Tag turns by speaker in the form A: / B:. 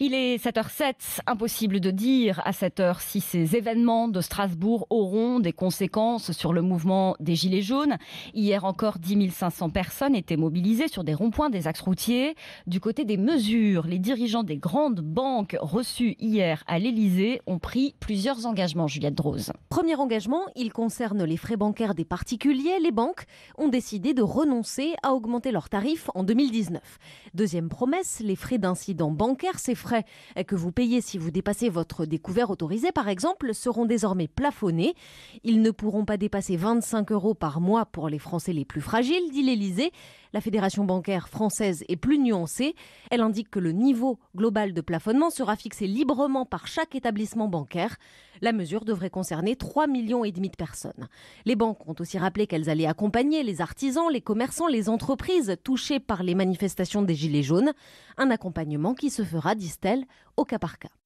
A: Il est 7h07, impossible de dire à cette heure si ces événements de Strasbourg auront des conséquences sur le mouvement des Gilets jaunes. Hier encore, 10 500 personnes étaient mobilisées sur des ronds-points des axes routiers. Du côté des mesures, les dirigeants des grandes banques reçues hier à l'Elysée ont pris plusieurs engagements, Juliette Droz. Premier
B: engagement, il concerne les frais bancaires des particuliers. Les banques ont décidé de renoncer à augmenter leurs tarifs en 2019. Deuxième promesse, les frais d'incident dans bancaire. Ces frais que vous payez si vous dépassez votre découvert autorisé, par exemple, seront désormais plafonnés. Ils ne pourront pas dépasser 25 euros par mois pour les Français les plus fragiles, dit l'Elysée. La Fédération bancaire française est plus nuancée. Elle indique que le niveau global de plafonnement sera fixé librement par chaque établissement bancaire. La mesure devrait concerner 3,5 millions et demi de personnes. Les banques ont aussi rappelé qu'elles allaient accompagner les artisans, les commerçants, les entreprises touchées par les manifestations des Gilets jaunes. Un accompagnement qui se fera, disent-elles, au cas par cas.